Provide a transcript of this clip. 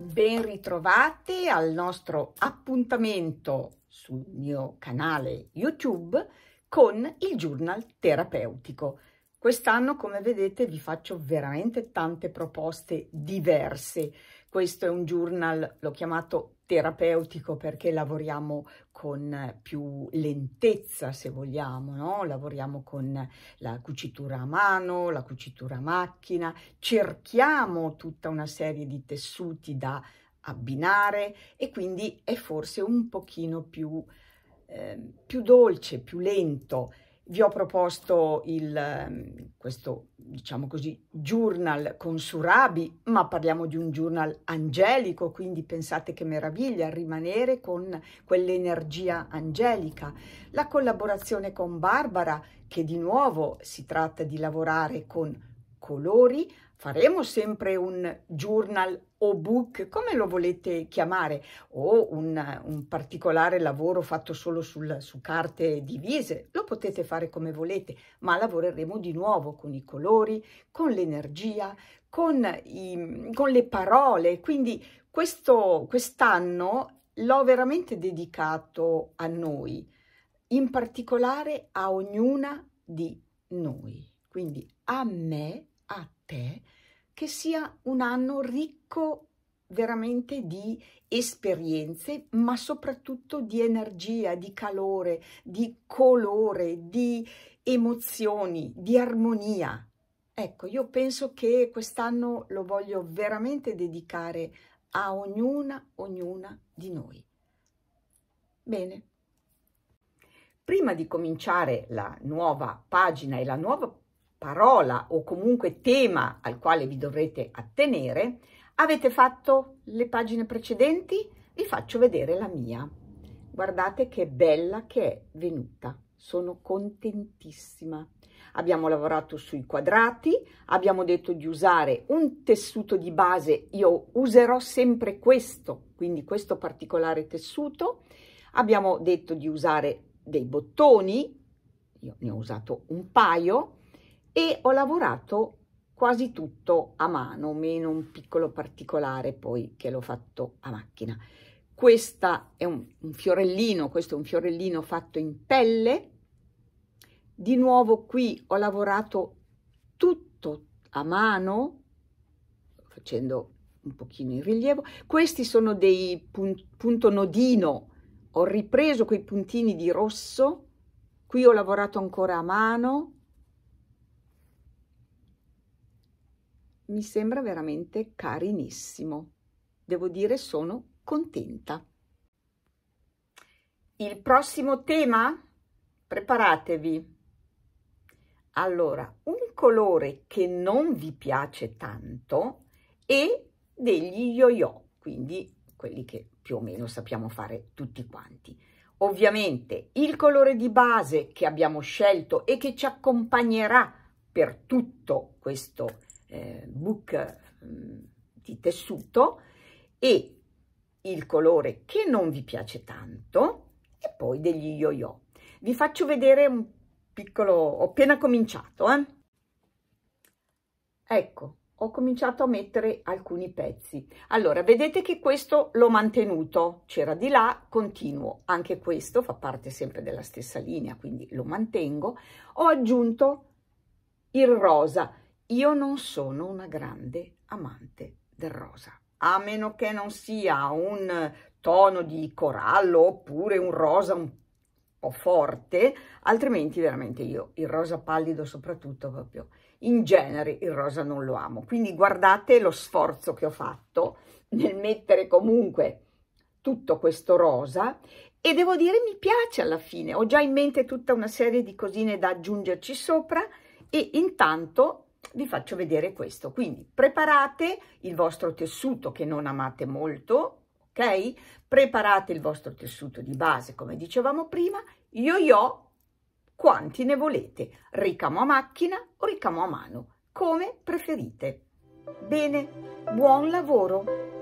Ben ritrovati al nostro appuntamento sul mio canale YouTube con il Journal Terapeutico. Quest'anno, come vedete, vi faccio veramente tante proposte diverse. Questo è un journal, l'ho chiamato terapeutico perché lavoriamo con più lentezza se vogliamo, no? lavoriamo con la cucitura a mano, la cucitura a macchina, cerchiamo tutta una serie di tessuti da abbinare e quindi è forse un pochino più, eh, più dolce, più lento vi ho proposto il, ehm, questo, diciamo così, journal con Surabi, ma parliamo di un journal angelico, quindi pensate che meraviglia rimanere con quell'energia angelica. La collaborazione con Barbara, che di nuovo si tratta di lavorare con colori, faremo sempre un journal o book, come lo volete chiamare, o un, un particolare lavoro fatto solo sul, su carte divise, lo potete fare come volete, ma lavoreremo di nuovo con i colori, con l'energia, con, i, con le parole, quindi questo, quest'anno l'ho veramente dedicato a noi, in particolare a ognuna di noi, quindi a me a te che sia un anno ricco veramente di esperienze, ma soprattutto di energia, di calore, di colore, di emozioni, di armonia. Ecco, io penso che quest'anno lo voglio veramente dedicare a ognuna, ognuna di noi. Bene. Prima di cominciare la nuova pagina e la nuova parola o comunque tema al quale vi dovrete attenere, avete fatto le pagine precedenti? Vi faccio vedere la mia. Guardate che bella che è venuta. Sono contentissima. Abbiamo lavorato sui quadrati, abbiamo detto di usare un tessuto di base. Io userò sempre questo, quindi questo particolare tessuto. Abbiamo detto di usare dei bottoni, io ne ho usato un paio, e ho lavorato quasi tutto a mano, meno un piccolo particolare poi che l'ho fatto a macchina. Questa è un, un fiorellino, questo è un fiorellino fatto in pelle. Di nuovo qui ho lavorato tutto a mano, facendo un pochino in rilievo. Questi sono dei pun punto nodino, ho ripreso quei puntini di rosso, qui ho lavorato ancora a mano, mi sembra veramente carinissimo. Devo dire sono contenta. Il prossimo tema? Preparatevi. Allora, un colore che non vi piace tanto e degli yo-yo, quindi quelli che più o meno sappiamo fare tutti quanti. Ovviamente il colore di base che abbiamo scelto e che ci accompagnerà per tutto questo eh, book mm, di tessuto e il colore che non vi piace tanto e poi degli yo-yo. Vi faccio vedere un piccolo... ho appena cominciato, eh? Ecco, ho cominciato a mettere alcuni pezzi. Allora, vedete che questo l'ho mantenuto, c'era di là, continuo. Anche questo fa parte sempre della stessa linea, quindi lo mantengo. Ho aggiunto il rosa. Io non sono una grande amante del rosa, a meno che non sia un tono di corallo oppure un rosa un po' forte, altrimenti veramente io il rosa pallido soprattutto proprio in genere il rosa non lo amo. Quindi guardate lo sforzo che ho fatto nel mettere comunque tutto questo rosa e devo dire mi piace alla fine. Ho già in mente tutta una serie di cosine da aggiungerci sopra e intanto vi faccio vedere questo. Quindi preparate il vostro tessuto che non amate molto, ok? Preparate il vostro tessuto di base, come dicevamo prima, yo-yo, quanti ne volete, ricamo a macchina o ricamo a mano, come preferite. Bene, buon lavoro!